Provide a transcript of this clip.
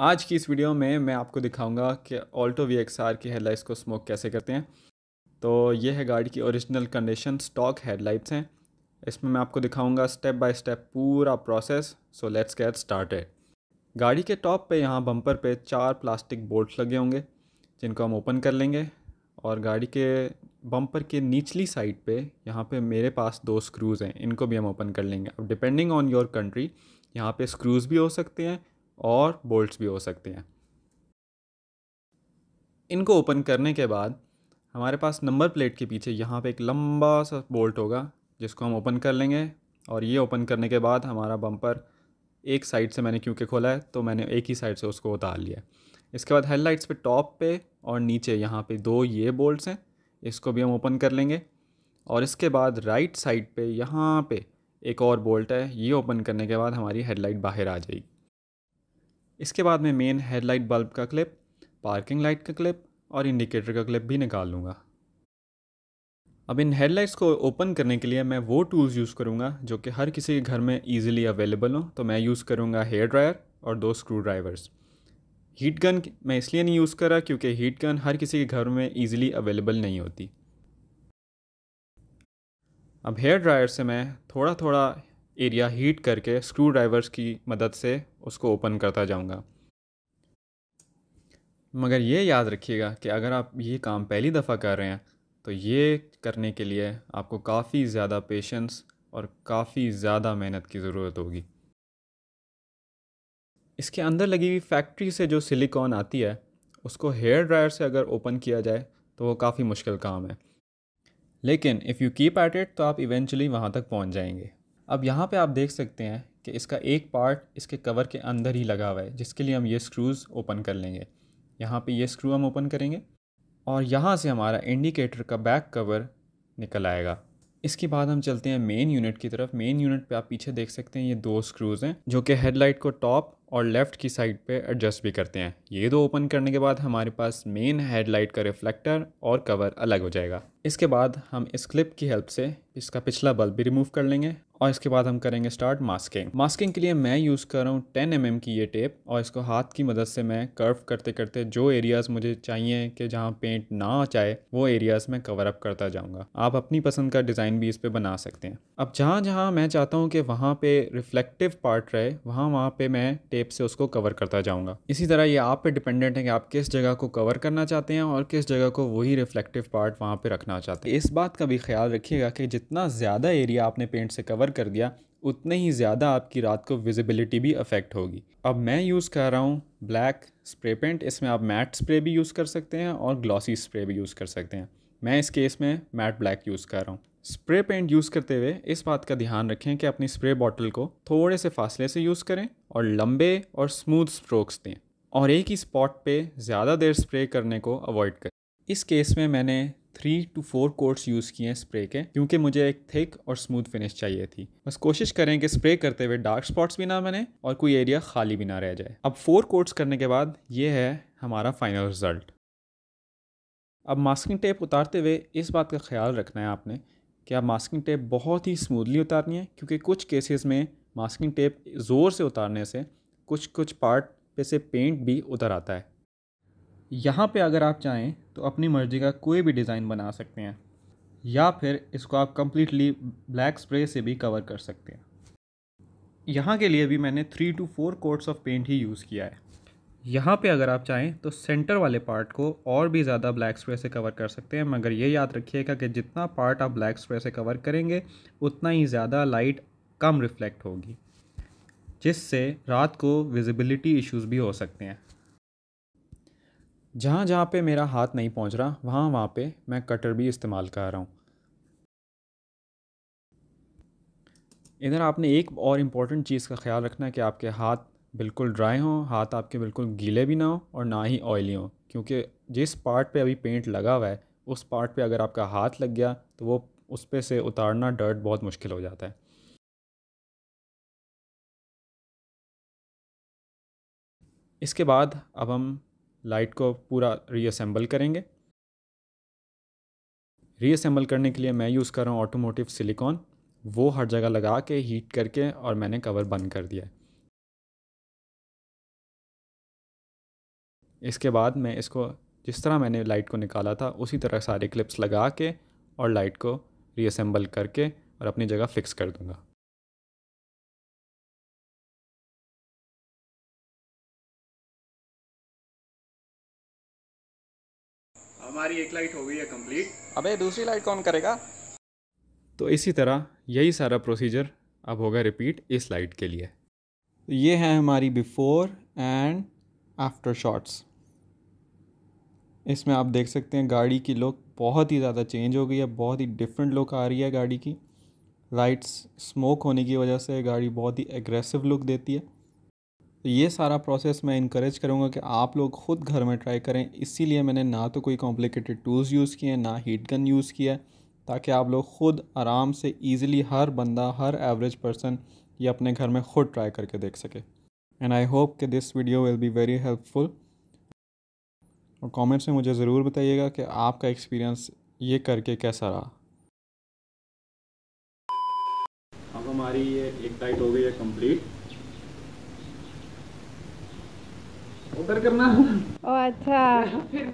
आज की इस वीडियो में मैं आपको दिखाऊंगा कि ऑल्टो वी एक्स आर की हेडलाइट्स को स्मोक कैसे करते हैं तो ये है गाड़ी की ओरिजिनल कंडीशन स्टॉक हेडलाइट्स हैं इसमें मैं आपको दिखाऊंगा स्टेप बाय स्टेप पूरा process so let's get started गाड़ी के टॉप पे यहाँ बम्पर पे चार प्लास्टिक बोल्ट लगे होंगे जिनको हम ओपन कर लेंगे और गाड़ी के बम्पर के निचली साइड पे यहाँ पे मेरे पास दो स्क्रूज़ हैं इनको भी हम ओपन कर लेंगे अब डिपेंडिंग ऑन योर कंट्री यहाँ पे स्क्रूज़ भी हो सकते हैं और बोल्ट्स भी हो सकते हैं इनको ओपन करने के बाद हमारे पास नंबर प्लेट के पीछे यहाँ पे एक लंबा सा बोल्ट होगा जिसको हम ओपन कर लेंगे और ये ओपन करने के बाद हमारा बम्पर एक साइड से मैंने क्योंकि खोला है तो मैंने एक ही साइड से उसको उतार लिया इसके बाद हेडलाइट्स पे टॉप पे और नीचे यहाँ पे दो ये बोल्ट्स हैं इसको भी हम ओपन कर लेंगे और इसके बाद राइट साइड पे यहाँ पे एक और बोल्ट है ये ओपन करने के बाद हमारी हेडलाइट बाहर आ जाएगी इसके बाद मैं मेन हेडलाइट बल्ब का क्लिप पार्किंग लाइट का क्लिप और इंडिकेटर का क्लिप भी निकाल लूँगा अब इन हेडलाइट्स को ओपन करने के लिए मैं वो टूल्स यूज़ करूँगा जो कि तो हर किसी के घर में ईजिली अवेलेबल हों तो मैं यूज़ करूँगा हेयर ड्रायर और दो स्क्रू ड्राइवर्स हीट गन मैं इसलिए नहीं यूज़ करा क्योंकि हीट गन हर किसी के घर में ईजिली अवेलेबल नहीं होती अब हेयर ड्रायर से मैं थोड़ा थोड़ा एरिया हीट करके स्क्रू ड्राइवर्स की मदद से उसको ओपन करता जाऊंगा मगर ये याद रखिएगा कि अगर आप ये काम पहली दफ़ा कर रहे हैं तो ये करने के लिए आपको काफ़ी ज़्यादा पेशेंस और काफ़ी ज़्यादा मेहनत की ज़रूरत होगी इसके अंदर लगी हुई फैक्ट्री से जो सिलिकॉन आती है उसको हेयर ड्रायर से अगर ओपन किया जाए तो वो काफ़ी मुश्किल काम है लेकिन if you keep at it तो आप इवेंचुअली वहाँ तक पहुँच जाएंगे अब यहाँ पे आप देख सकते हैं कि इसका एक पार्ट इसके कवर के अंदर ही लगा हुआ है जिसके लिए हम ये स्क्रूज़ ओपन कर लेंगे यहाँ पे ये स्क्रू हम ओपन करेंगे और यहाँ से हमारा इंडिकेटर का बैक कवर निकल आएगा इसके बाद हम चलते हैं मेन यूनिट की तरफ मेन यूनिट पे आप पीछे देख सकते हैं ये दो स्क्रूज़ हैं जो कि हेडलाइट को टॉप और लेफ़्ट की साइड पे एडजस्ट भी करते हैं ये दो ओपन करने के बाद हमारे पास मेन हेडलाइट का रिफ्लेक्टर और कवर अलग हो जाएगा इसके बाद हम इस क्लिप की हेल्प से इसका पिछला बल्ब भी रिमूव कर लेंगे और इसके बाद हम करेंगे स्टार्ट मास्किंग मास्किंग के लिए मैं यूज़ कर रहा हूँ टेन एम mm की ये टेप और इसको हाथ की मदद से मैं कर्व करते करते जो एरियाज़ मुझे चाहिए कि जहाँ पेंट ना चाहे वो एरियाज़ मैं कवर अप करता जाऊँगा आप अपनी पसंद का डिज़ाइन भी इस पर बना सकते हैं अब जहाँ जहाँ मैं चाहता हूँ कि वहाँ पे रिफ्लेक्टिव पार्ट रहे वहाँ वहाँ पे मैं टेप से उसको कवर करता जाऊँगा इसी तरह ये आप पे डिपेंडेंट है कि आप किस जगह को कवर करना चाहते हैं और किस जगह को वही रिफ्लेक्टिव पार्ट वहाँ पे रखना चाहते हैं इस बात का भी ख्याल रखिएगा कि जितना ज़्यादा एरिया आपने पेंट से कवर कर दिया उतने ही ज़्यादा आपकी रात को विजिबिलिटी भी अफेक्ट होगी अब मैं यूज़ कर रहा हूँ ब्लैक स्प्रे पेंट इसमें आप मैट स्प्रे भी यूज़ कर सकते हैं और ग्लॉसी स्प्रे भी यूज़ कर सकते हैं मैं इस केस में मैट ब्लैक यूज़ कर रहा हूँ स्प्रे पेंट यूज़ करते हुए इस बात का ध्यान रखें कि अपनी स्प्रे बॉटल को थोड़े से फासले से यूज़ करें और लंबे और स्मूथ स्ट्रोक्स दें और एक ही स्पॉट पे ज़्यादा देर स्प्रे करने को अवॉइड करें इस केस में मैंने three two four coats use किए हैं स्प्रे के क्योंकि मुझे एक थिक और स्मूथ फिनिश चाहिए थी बस कोशिश करें कि स्प्रे करते हुए डार्क स्पॉट्स भी ना बने और कोई एरिया खाली भी ना रह जाए अब फोर कोट्स करने के बाद ये है हमारा फाइनल रिज़ल्ट अब मास्किंग टेप उतारते हुए इस बात का ख्याल रखना है आपने कि आप मास्किंग टेप बहुत ही स्मूथली उतारनी है क्योंकि कुछ केसेस में मास्किंग टेप ज़ोर से उतारने से कुछ कुछ पार्ट पे से पेंट भी उतर आता है यहाँ पे अगर आप चाहें तो अपनी मर्ज़ी का कोई भी डिज़ाइन बना सकते हैं या फिर इसको आप कम्प्लीटली ब्लैक स्प्रे से भी कवर कर सकते हैं यहाँ के लिए भी मैंने three two four coats of paint ही यूज़ किया है यहाँ पे अगर आप चाहें तो सेंटर वाले पार्ट को और भी ज़्यादा ब्लैक स्प्रे से कवर कर सकते हैं मगर ये याद रखिएगा कि जितना पार्ट आप ब्लैक स्प्रे से कवर करेंगे उतना ही ज़्यादा लाइट कम रिफ्लेक्ट होगी जिससे रात को विजिबिलिटी इश्यूज भी हो सकते हैं जहाँ जहाँ पे मेरा हाथ नहीं पहुँच रहा वहाँ वहाँ पे मैं कटर भी इस्तेमाल कर रहा हूँ इधर आपने एक और इम्पॉर्टेंट चीज़ का ख्याल रखना है कि आपके हाथ बिल्कुल ड्राई हों हाथ आपके बिल्कुल गीले भी ना हों और ना ही ऑयली हों क्योंकि जिस पार्ट पे अभी पेंट लगा हुआ है उस पार्ट पे अगर आपका हाथ लग गया तो वो उस पर से उतारना डर्ट बहुत मुश्किल हो जाता है इसके बाद अब हम लाइट को पूरा रीअसेंबल करेंगे रीअसेंबल करने के लिए मैं यूज़ कर रहा हूँ ऑटोमोटिव सिलिकॉन वो हर जगह लगा के हीट करके और मैंने कवर बंद कर दिया इसके बाद मैं इसको जिस तरह मैंने लाइट को निकाला था उसी तरह सारे क्लिप्स लगा के और लाइट को रीअसेंबल करके और अपनी जगह फ़िक्स कर दूँगा हमारी एक लाइट हो गई है कंप्लीट अबे दूसरी लाइट कौन करेगा तो इसी तरह यही सारा प्रोसीजर अब होगा रिपीट इस लाइट के लिए ये है हमारी बिफोर एंड आफ्टर शॉट्स इसमें आप देख सकते हैं गाड़ी की लुक बहुत ही ज़्यादा चेंज हो गई है बहुत ही डिफरेंट लुक आ रही है गाड़ी की लाइट्स स्मोक होने की वजह से गाड़ी बहुत ही एग्रेसिव लुक देती है तो ये सारा प्रोसेस मैं इनक्रेज करूँगा कि आप लोग ख़ुद घर में ट्राई करें इसीलिए मैंने ना तो कोई कॉम्प्लिकेटेड टूल्स यूज़ किए हैं ना हीट गन यूज़ किया है ताकि आप लोग ख़ुद आराम से ईज़िली हर बंदा हर एवरेज पर्सन ये अपने घर में ख़ुद ट्राई करके देख सके एंड आई होप कि this video will be very helpful और कमेंट्स में मुझे ज़रूर बताइएगा कि आपका एक्सपीरियंस ये करके कैसा रहा अब हमारी ये एक टाइट हो गई है कंप्लीट उधर करना ओ अच्छा